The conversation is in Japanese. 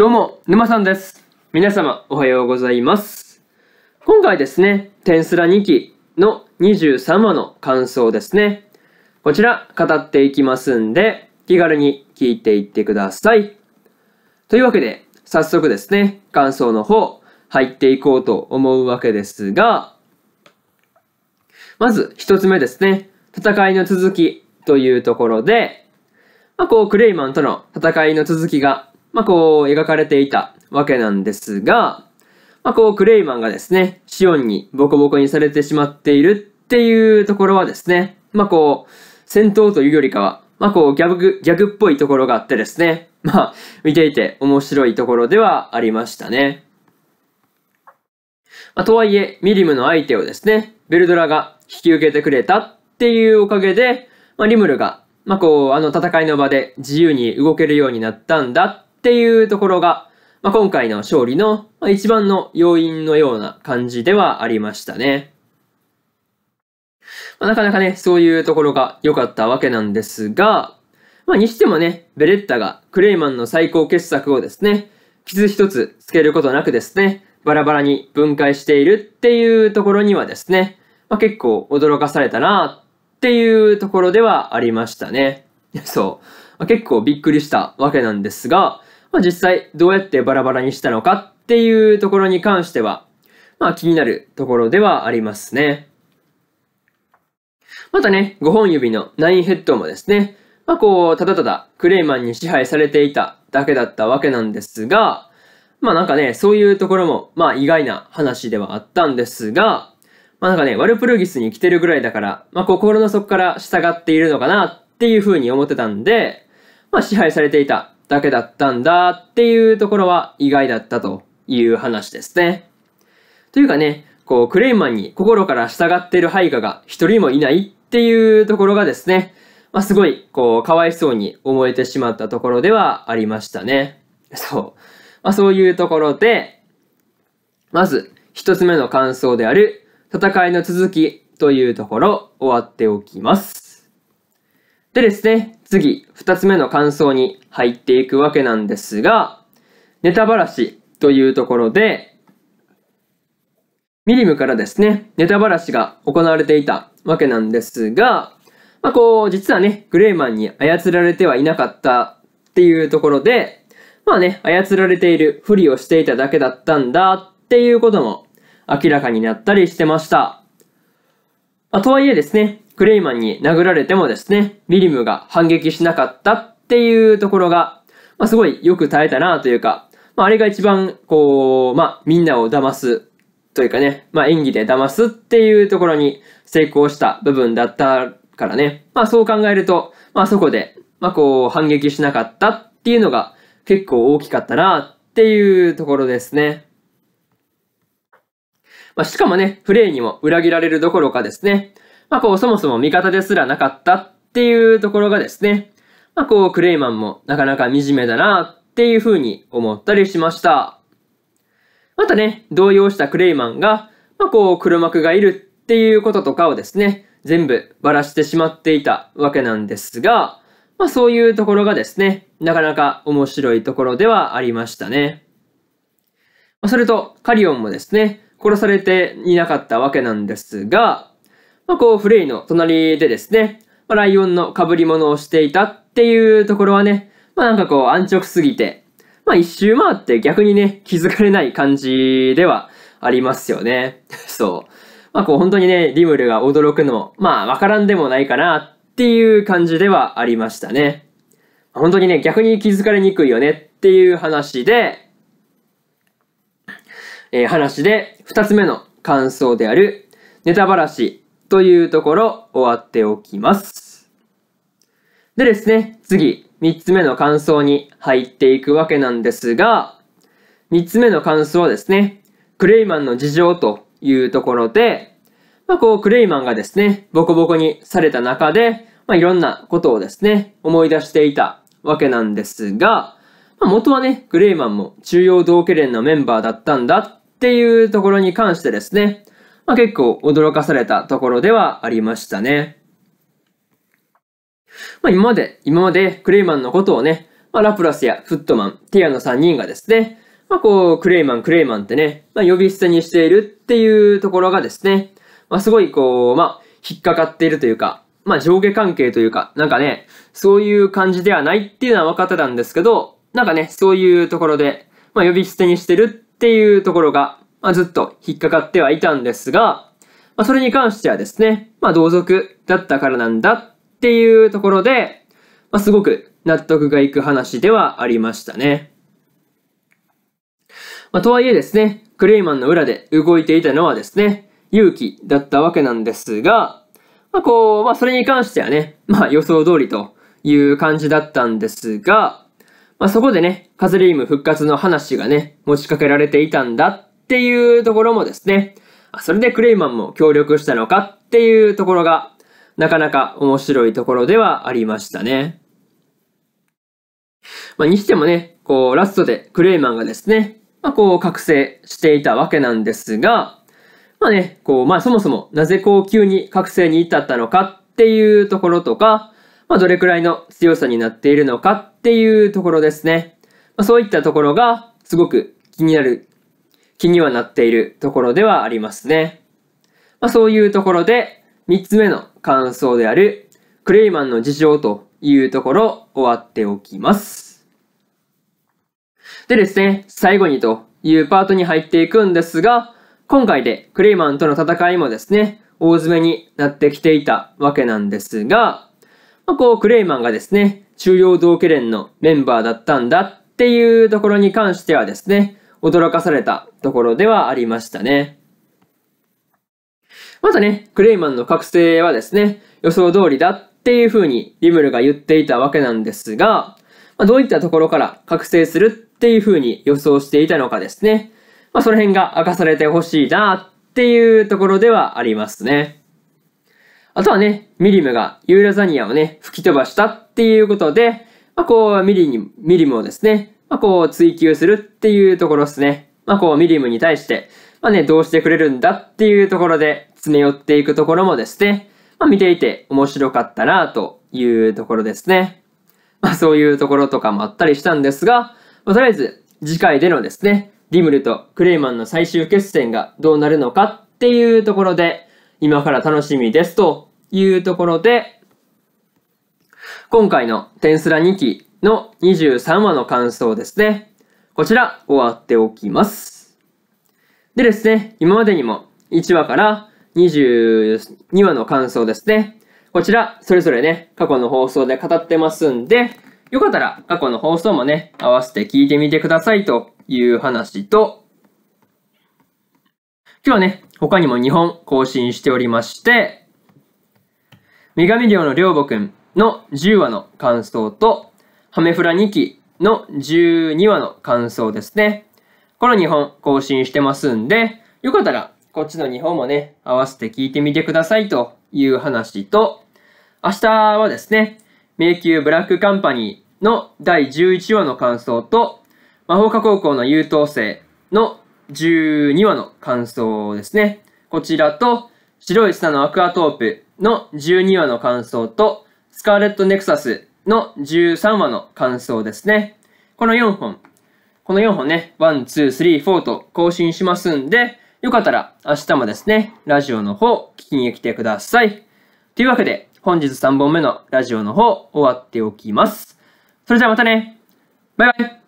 どうも、沼さんです。皆様、おはようございます。今回ですね、テンスラ2期の23話の感想ですね。こちら、語っていきますんで、気軽に聞いていってください。というわけで、早速ですね、感想の方、入っていこうと思うわけですが、まず一つ目ですね、戦いの続きというところで、まあ、こう、クレイマンとの戦いの続きがまあ、こう、描かれていたわけなんですが、まあ、こう、クレイマンがですね、シオンにボコボコにされてしまっているっていうところはですね、まあ、こう、戦闘というよりかは、まあ、こう、ギャグ、ギャグっぽいところがあってですね、まあ、見ていて面白いところではありましたね。まあ、とはいえ、ミリムの相手をですね、ベルドラが引き受けてくれたっていうおかげで、まあ、リムルが、まあ、こう、あの戦いの場で自由に動けるようになったんだっていうところが、まあ、今回の勝利の一番の要因のような感じではありましたね。まあ、なかなかね、そういうところが良かったわけなんですが、まあ、にしてもね、ベレッタがクレイマンの最高傑作をですね、傷一つつけることなくですね、バラバラに分解しているっていうところにはですね、まあ、結構驚かされたなっていうところではありましたね。そう。まあ、結構びっくりしたわけなんですが、まあ、実際どうやってバラバラにしたのかっていうところに関しては、まあ気になるところではありますね。またね、5本指のナインヘッドもですね、まあこう、ただただクレイマンに支配されていただけだったわけなんですが、まあなんかね、そういうところも、まあ意外な話ではあったんですが、まあなんかね、ワルプルギスに来てるぐらいだから、まあ心の底から従っているのかなっていうふうに思ってたんで、まあ支配されていただけだったんだっていうところは意外だったという話ですね。というかね、こう、クレイマンに心から従っている配下が一人もいないっていうところがですね、まあ、すごい、こう、かわいそうに思えてしまったところではありましたね。そう。まあ、そういうところで、まず、一つ目の感想である、戦いの続きというところ、終わっておきます。でですね、次、二つ目の感想に入っていくわけなんですが、ネタばらしというところで、ミリムからですね、ネタばらしが行われていたわけなんですが、まあこう、実はね、グレーマンに操られてはいなかったっていうところで、まあね、操られているふりをしていただけだったんだっていうことも明らかになったりしてました。まあ、とはいえですね、クレイマンに殴られてもですね、ミリムが反撃しなかったっていうところが、まあ、すごいよく耐えたなというか、まあ、あれが一番、こう、まあ、みんなを騙すというかね、まあ、演技で騙すっていうところに成功した部分だったからね、まあ、そう考えると、まあ、そこで、まあ、こう、反撃しなかったっていうのが結構大きかったなっていうところですね。まあ、しかもね、プレイにも裏切られるどころかですね、まあこうそもそも味方ですらなかったっていうところがですね、まあこうクレイマンもなかなか惨めだなっていうふうに思ったりしました。またね、動揺したクレイマンが、まあこう黒幕がいるっていうこととかをですね、全部バラしてしまっていたわけなんですが、まあそういうところがですね、なかなか面白いところではありましたね。まあ、それと、カリオンもですね、殺されていなかったわけなんですが、まあ、こう、フレイの隣でですね、まあ、ライオンの被り物をしていたっていうところはね、まあなんかこう、安直すぎて、まあ一周回って逆にね、気づかれない感じではありますよね。そう。まあこう、本当にね、リムルが驚くのも、まあわからんでもないかなっていう感じではありましたね。本当にね、逆に気づかれにくいよねっていう話で、えー、話で、二つ目の感想である、ネタばらしというところ終わっておきます。でですね、次、3つ目の感想に入っていくわけなんですが、3つ目の感想はですね、クレイマンの事情というところで、まあこうクレイマンがですね、ボコボコにされた中で、まあいろんなことをですね、思い出していたわけなんですが、まあ、元はね、クレイマンも中央同家連のメンバーだったんだっていうところに関してですね、まあ、結構驚かされたところではありましたね。まあ、今まで、今までクレイマンのことをね、まあ、ラプラスやフットマン、ティアの3人がですね、まあ、こう、クレイマン、クレイマンってね、まあ、呼び捨てにしているっていうところがですね、まあ、すごいこう、まあ、引っかかっているというか、まあ、上下関係というか、なんかね、そういう感じではないっていうのは分かってたんですけど、なんかね、そういうところで、まあ、呼び捨てにしてるっていうところが、まあ、ずっと引っかかってはいたんですが、まあ、それに関してはですね、まあ、同族だったからなんだっていうところで、まあ、すごく納得がいく話ではありましたね。まあ、とはいえですね、クレイマンの裏で動いていたのはですね、勇気だったわけなんですが、まあ、こう、まあ、それに関してはね、まあ、予想通りという感じだったんですが、まあ、そこでね、カズリーム復活の話がね、持ちかけられていたんだっていうところもですね、それでクレイマンも協力したのかっていうところが、なかなか面白いところではありましたね。まあ、にしてもね、こう、ラストでクレイマンがですね、まあ、こう、覚醒していたわけなんですが、まあね、こう、まあそもそも、なぜこう急に覚醒に至ったのかっていうところとか、まあどれくらいの強さになっているのかっていうところですね。まあそういったところが、すごく気になる気にはなっているところではありますね。まあ、そういうところで、3つ目の感想である、クレイマンの事情というところ、終わっておきます。でですね、最後にというパートに入っていくんですが、今回でクレイマンとの戦いもですね、大詰めになってきていたわけなんですが、まあ、こう、クレイマンがですね、中央道家連のメンバーだったんだっていうところに関してはですね、驚かされたところではありましたね。またね、クレイマンの覚醒はですね、予想通りだっていう風にリムルが言っていたわけなんですが、まあ、どういったところから覚醒するっていう風に予想していたのかですね。まあ、その辺が明かされてほしいなっていうところではありますね。あとはね、ミリムがユーラザニアをね、吹き飛ばしたっていうことで、まあ、こう、ミリに、ミリムをですね、まあ、こう追求するっていうところですね。まあ、こうミリムに対して、まあね、どうしてくれるんだっていうところで詰め寄っていくところもですね、まあ、見ていて面白かったなというところですね。まあ、そういうところとかもあったりしたんですが、まあ、とりあえず次回でのですね、リムルとクレイマンの最終決戦がどうなるのかっていうところで、今から楽しみですというところで、今回のテンスラ2期の23話の感想ですね。こちら、終わっておきます。でですね、今までにも1話から22話の感想ですね。こちら、それぞれね、過去の放送で語ってますんで、よかったら過去の放送もね、合わせて聞いてみてくださいという話と、今日はね、他にも2本更新しておりまして、女神寮の寮母くんの10話の感想と、ハメフラ2期の12話の感想ですね。この2本更新してますんで、よかったらこっちの2本もね、合わせて聞いてみてくださいという話と、明日はですね、迷宮ブラックカンパニーの第11話の感想と、魔法科高校の優等生の12話の感想ですね。こちらと、白い砂のアクアトープの12話の感想と、スカーレットネクサスの13話の感想ですね。この4本、この4本ね、1、2、3、4と更新しますんで、よかったら明日もですね、ラジオの方聞きに来てください。というわけで、本日3本目のラジオの方終わっておきます。それじゃあまたね。バイバイ。